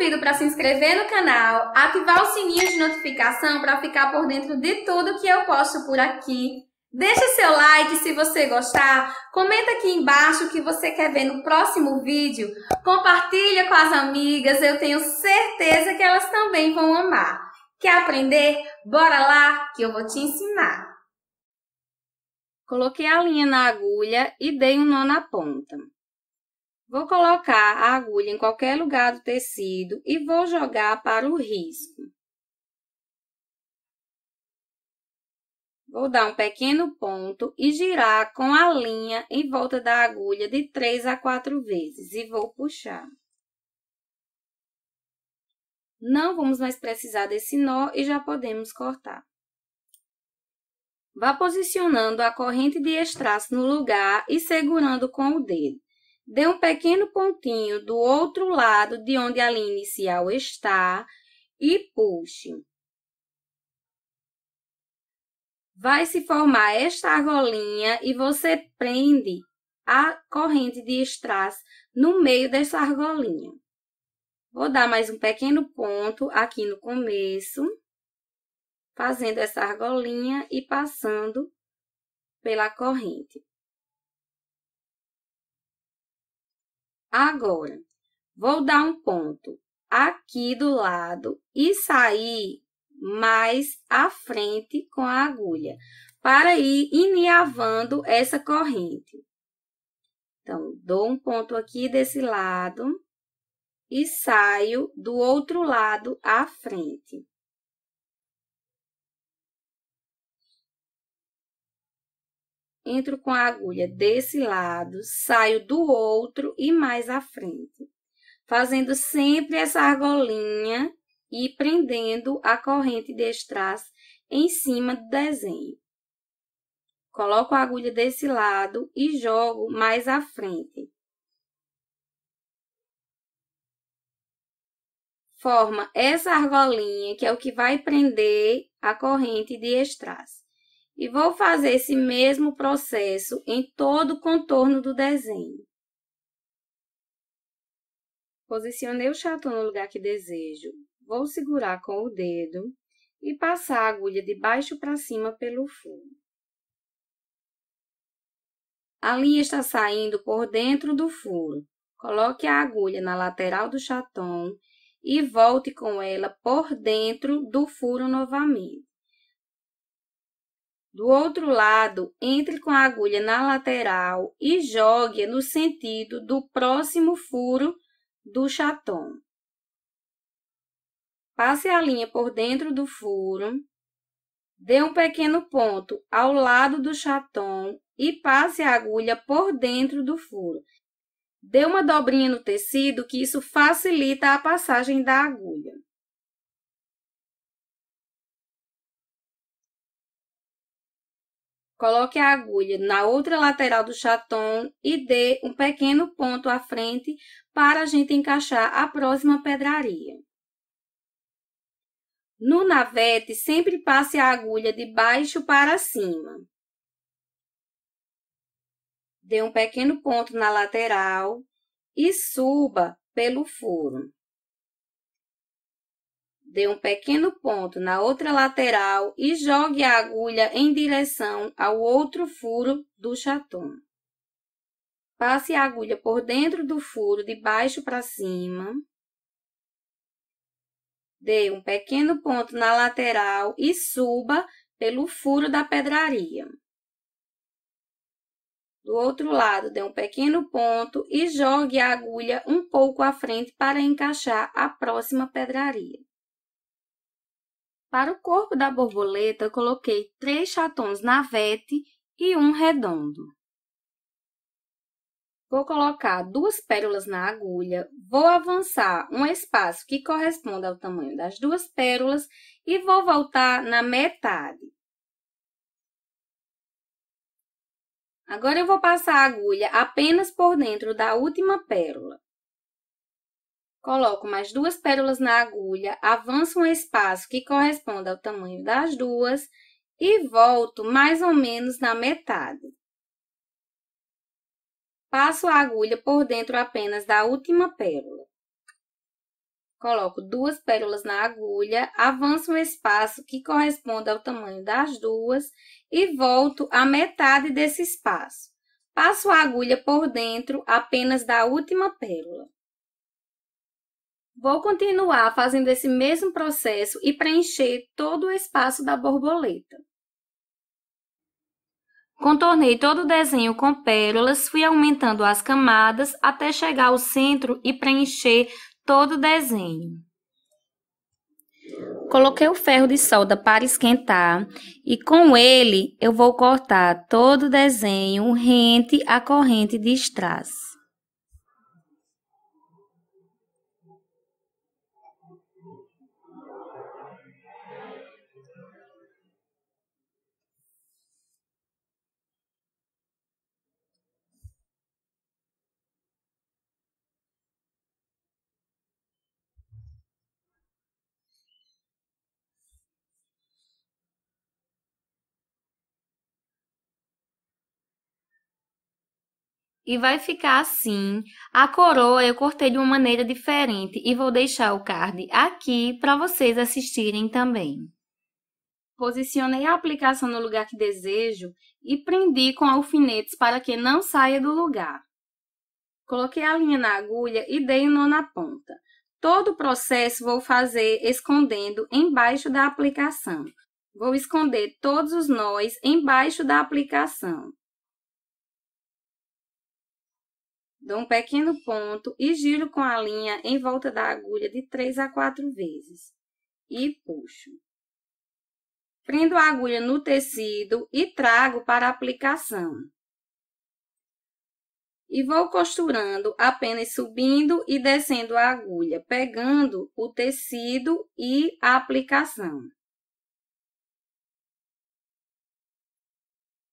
convido para se inscrever no canal, ativar o sininho de notificação para ficar por dentro de tudo que eu posto por aqui. Deixe seu like se você gostar, comenta aqui embaixo o que você quer ver no próximo vídeo, compartilha com as amigas, eu tenho certeza que elas também vão amar. Quer aprender? Bora lá que eu vou te ensinar. Coloquei a linha na agulha e dei um nó na ponta. Vou colocar a agulha em qualquer lugar do tecido e vou jogar para o risco. Vou dar um pequeno ponto e girar com a linha em volta da agulha de 3 a 4 vezes e vou puxar. Não vamos mais precisar desse nó e já podemos cortar. Vá posicionando a corrente de estraço no lugar e segurando com o dedo. Dê um pequeno pontinho do outro lado de onde a linha inicial está e puxe. Vai se formar esta argolinha e você prende a corrente de strass no meio dessa argolinha. Vou dar mais um pequeno ponto aqui no começo, fazendo essa argolinha e passando pela corrente. Agora, vou dar um ponto aqui do lado e sair mais à frente com a agulha para ir iniavando essa corrente. Então, dou um ponto aqui desse lado e saio do outro lado à frente. entro com a agulha desse lado, saio do outro e mais à frente, fazendo sempre essa argolinha e prendendo a corrente de strass em cima do desenho. Coloco a agulha desse lado e jogo mais à frente. Forma essa argolinha que é o que vai prender a corrente de strass e vou fazer esse mesmo processo em todo o contorno do desenho. Posicionei o chaton no lugar que desejo. Vou segurar com o dedo e passar a agulha de baixo para cima pelo furo. A linha está saindo por dentro do furo. Coloque a agulha na lateral do chaton e volte com ela por dentro do furo novamente. Do outro lado, entre com a agulha na lateral e jogue no sentido do próximo furo do chatom. Passe a linha por dentro do furo, dê um pequeno ponto ao lado do chatom e passe a agulha por dentro do furo. Dê uma dobrinha no tecido que isso facilita a passagem da agulha. Coloque a agulha na outra lateral do chaton e dê um pequeno ponto à frente para a gente encaixar a próxima pedraria. No navete, sempre passe a agulha de baixo para cima. Dê um pequeno ponto na lateral e suba pelo furo. Dê um pequeno ponto na outra lateral e jogue a agulha em direção ao outro furo do chaton. Passe a agulha por dentro do furo de baixo para cima. Dê um pequeno ponto na lateral e suba pelo furo da pedraria. Do outro lado, dê um pequeno ponto e jogue a agulha um pouco à frente para encaixar a próxima pedraria. Para o corpo da borboleta, coloquei três chatons navete e um redondo. Vou colocar duas pérolas na agulha, vou avançar um espaço que corresponda ao tamanho das duas pérolas e vou voltar na metade. Agora eu vou passar a agulha apenas por dentro da última pérola. Coloco mais duas pérolas na agulha, avanço um espaço que corresponda ao tamanho das duas e volto mais ou menos na metade. Passo a agulha por dentro apenas da última pérola. Coloco duas pérolas na agulha, avanço um espaço que corresponda ao tamanho das duas e volto a metade desse espaço. Passo a agulha por dentro apenas da última pérola. Vou continuar fazendo esse mesmo processo e preencher todo o espaço da borboleta. Contornei todo o desenho com pérolas, fui aumentando as camadas até chegar ao centro e preencher todo o desenho. Coloquei o ferro de solda para esquentar e com ele eu vou cortar todo o desenho rente à corrente de strass. e vai ficar assim. A coroa eu cortei de uma maneira diferente e vou deixar o card aqui para vocês assistirem também. Posicionei a aplicação no lugar que desejo e prendi com alfinetes para que não saia do lugar. Coloquei a linha na agulha e dei um nó na ponta. Todo o processo vou fazer escondendo embaixo da aplicação. Vou esconder todos os nós embaixo da aplicação. Dou um pequeno ponto e giro com a linha em volta da agulha de 3 a 4 vezes e puxo. Prendo a agulha no tecido e trago para a aplicação. E vou costurando apenas subindo e descendo a agulha, pegando o tecido e a aplicação.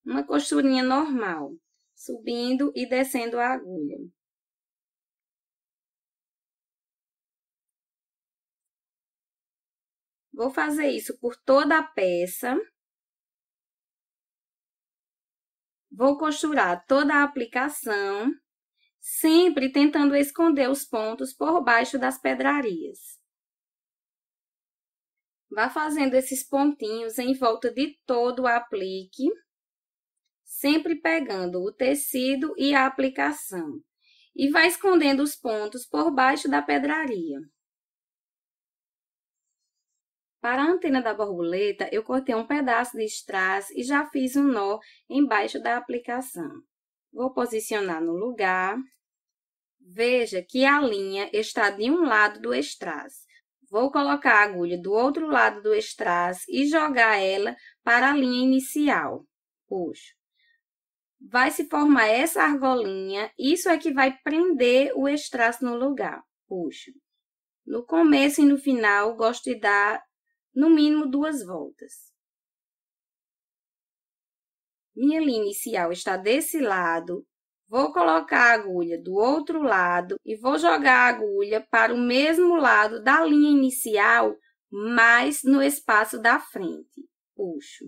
Uma costurinha normal subindo e descendo a agulha. Vou fazer isso por toda a peça. Vou costurar toda a aplicação, sempre tentando esconder os pontos por baixo das pedrarias. Vá fazendo esses pontinhos em volta de todo o aplique sempre pegando o tecido e a aplicação, e vai escondendo os pontos por baixo da pedraria. Para a antena da borboleta, eu cortei um pedaço de strass e já fiz um nó embaixo da aplicação. Vou posicionar no lugar. Veja que a linha está de um lado do strass. Vou colocar a agulha do outro lado do strass e jogar ela para a linha inicial. Puxo vai se formar essa argolinha, isso é que vai prender o extrato no lugar, puxo. No começo e no final, gosto de dar no mínimo duas voltas. Minha linha inicial está desse lado, vou colocar a agulha do outro lado e vou jogar a agulha para o mesmo lado da linha inicial, mas no espaço da frente. Puxo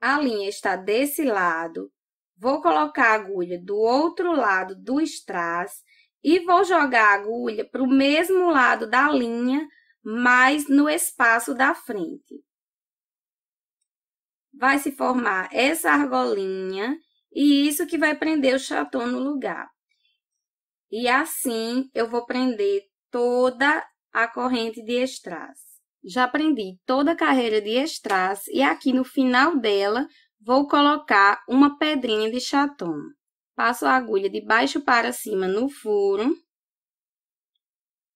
a linha está desse lado, vou colocar a agulha do outro lado do strass e vou jogar a agulha para o mesmo lado da linha, mas no espaço da frente. Vai se formar essa argolinha e isso que vai prender o chatão no lugar. E assim eu vou prender toda a corrente de strass. Já aprendi toda a carreira de strass e aqui no final dela vou colocar uma pedrinha de chaton. Passo a agulha de baixo para cima no furo.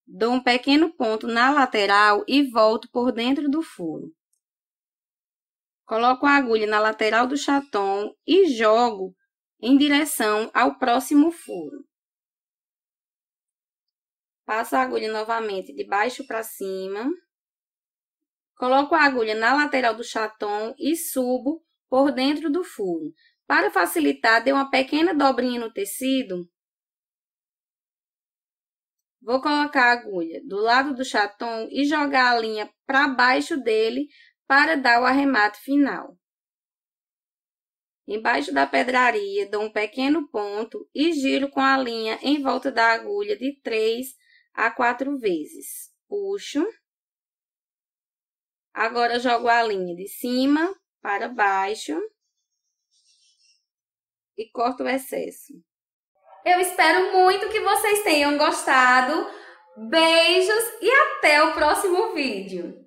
Dou um pequeno ponto na lateral e volto por dentro do furo. Coloco a agulha na lateral do chaton e jogo em direção ao próximo furo. Passo a agulha novamente de baixo para cima. Coloco a agulha na lateral do chaton e subo por dentro do furo. Para facilitar, dei uma pequena dobrinha no tecido. Vou colocar a agulha do lado do chaton e jogar a linha para baixo dele para dar o arremate final. Embaixo da pedraria, dou um pequeno ponto e giro com a linha em volta da agulha de 3 a 4 vezes. Puxo. Agora, jogo a linha de cima para baixo e corto o excesso. Eu espero muito que vocês tenham gostado. Beijos e até o próximo vídeo!